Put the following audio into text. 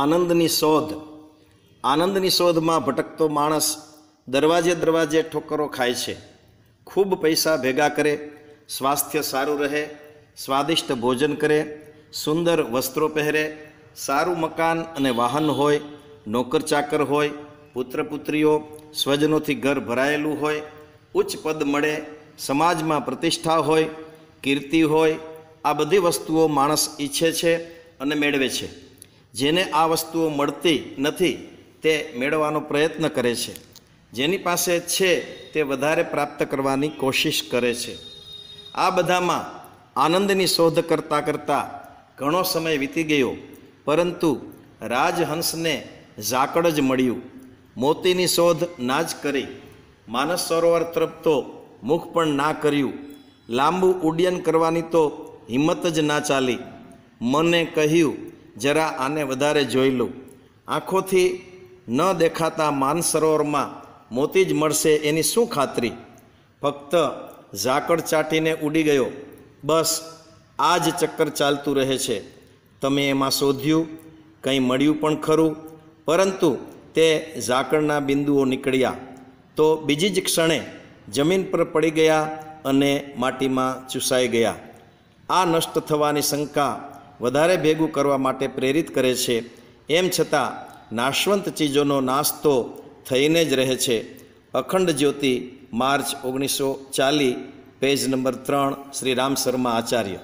આનંદની શોધ આનંદની શોધમાં ભટકતો માણસ દરવાજે દરવાજે ઠોકરો ખાય છે ખૂબ પૈસા ભેગા કરે સ્વાસ્થ્ય સારું રહે સ્વાદિષ્ટ ભોજન કરે સુંદર વસ્ત્રો પહેરે સારું મકાન અને વાહન હોય નોકર ચાકર હોય પુત્ર પુત્રીઓ સ્વજનોથી ઘર ભરાયેલું હોય ઉચ્ચ પદ મળે સમાજમાં પ્રતિષ્ઠા હોય કીર્તિ હોય આ બધી વસ્તુઓ માણસ ઈચ્છે છે અને મેળવે છે જેને આ વસ્તુઓ મળતી નથી તે મેળવવાનો પ્રયત્ન કરે છે જેની પાસે છે તે વધારે પ્રાપ્ત કરવાની કોશિશ કરે છે આ બધામાં આનંદની શોધ કરતાં કરતાં ઘણો સમય વીતી ગયો પરંતુ રાજહંસને ઝાકડ જ મળ્યું મોતીની શોધ ના જ કરી માનસ સરોવર તરફ તો મુખ પણ ના કર્યું લાંબુ ઉડ્ડયન કરવાની તો હિંમત જ ના ચાલી મને કહ્યું જરા આને વધારે જોઈ લઉં આંખોથી ન દેખાતા માનસરોવરમાં મોતી જ મળશે એની શું ખાતરી ફક્ત ઝાકળ ચાટીને ઉડી ગયો બસ આ જ ચક્કર ચાલતું રહે છે તમે એમાં શોધ્યું કંઈ મળ્યું પણ ખરું પરંતુ તે ઝાકળના બિંદુઓ નીકળ્યા તો બીજી જ ક્ષણે જમીન પર પડી ગયા અને માટીમાં ચૂસાઈ ગયા આ નષ્ટ થવાની શંકા વધારે ભેગું કરવા માટે પ્રેરિત કરે છે એમ છતાં નાશવંત ચીજોનો નાશ તો થઈને જ રહે છે અખંડ જ્યોતિ માર્ચ ઓગણીસો ચાલી પેજ નંબર ત્રણ શ્રી રામ શર્મા આચાર્ય